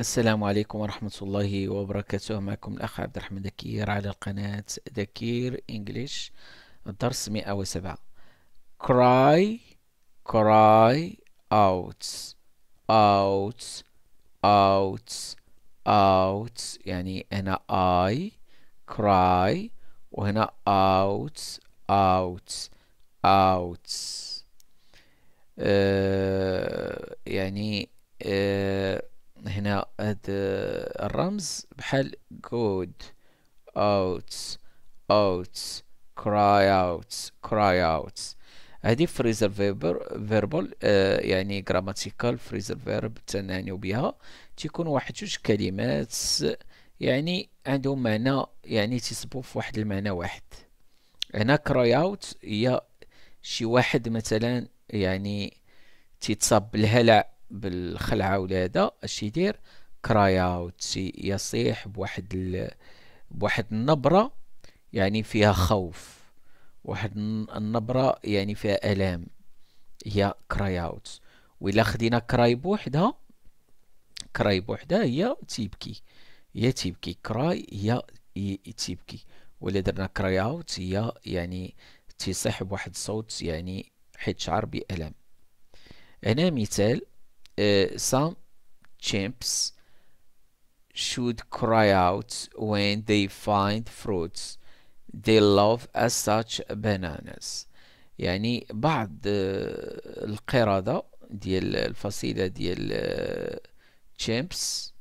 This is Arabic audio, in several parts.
السلام عليكم ورحمة الله وبركاته معكم الأخ عبد الرحمن دكير على القناة دكير إنجليش درس 107 cry cry out out out out يعني هنا I cry وهنا out out out uh, يعني uh, هنا هاد الرمز بحال good outs outs cry outs cry outs هادي آه، فريزر فيربر فيربل يعني جراماتيكال فريزر فيرب تنعنيو بها تيكون واحد جوج كلمات يعني عندهم معنى يعني تيصبوا في واحد المعنى واحد هنا كراي اوت هي شي واحد مثلا يعني تيتصاب بالهلع بالخلعه ولا هذا اش يدير كراي اوت يصيح بواحد ال... بواحد النبره يعني فيها خوف واحد النبره يعني فيها الام هي كراي اوت وإلا خدينا كراي بوحدها كراي بوحدها هي تيبكي هي تيبكي كراي هي تيبكي ولا درنا كراي اوت هي يعني تيصيح بواحد الصوت يعني حيت شعر بألم هنا مثال some chimps should cry out when they find fruits they love as such bananas يعني بعض القردة ديال الفصيلة ديال chimps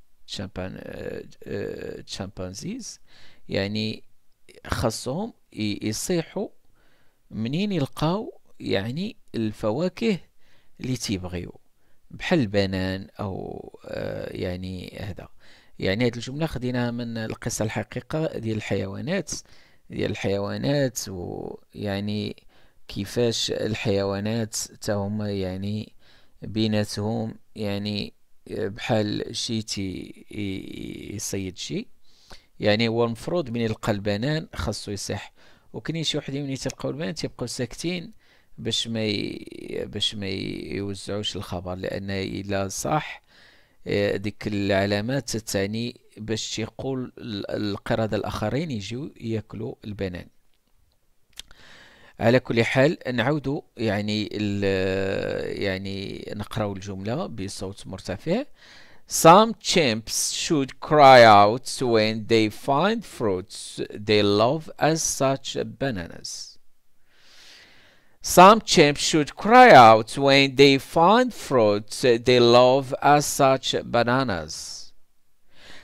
chimpanzees يعني خاصهم يصيحوا منين يلقاو يعني الفواكه اللي تيبغيو بحال بنان او آه، يعني هذا يعني هذه الجمله خديناها من القصه الحقيقه ديال الحيوانات ديال الحيوانات ويعني كيفاش الحيوانات هما يعني بيناتهم يعني آه، بحال شي تي يصيد شي يعني هو المفروض من يلقى البنان خاصو يصيح وكاين شي وحدين ملي تلقاو البنان تيبقاو ساكتين باش ما ي... باش ما يوزعوش الخبر لان الا صح آه، ديك العلامات تعني باش تيقول القردة الاخرين يجيو ياكلوا البنان على كل حال نعود يعني يعني نقراو الجمله بصوت مرتفع Some chimps should cry out when they find fruits they love as such bananas Some chimps should cry out when they find fruits they love as such bananas.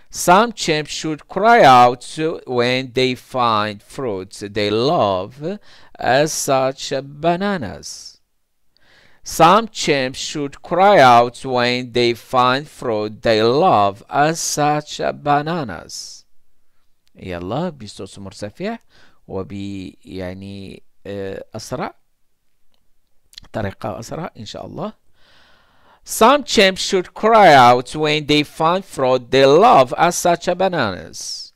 Some chimps should cry out when they find fruits they love as such bananas. Some chimps should cry out when they find fruit they love as such bananas. يلا بصوت مرتفع وب يعني أسرع some chimps should cry out when they find fraud. they love as such a bananas.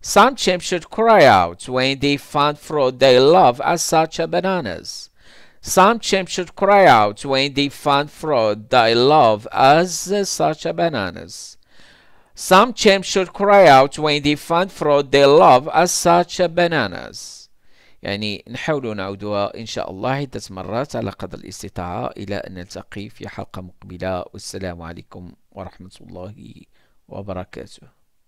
Some chimps should cry out when they find fraud. they love as such a bananas. Some chimps should cry out when they find fraud. they love as such a bananas. Some chimps should cry out when they find fraud. they love as such a bananas. يعني نحاول نعودها إن شاء الله عدة مرات على قدر الاستطاعة إلى أن نلتقي في حلقة مقبلة والسلام عليكم ورحمة الله وبركاته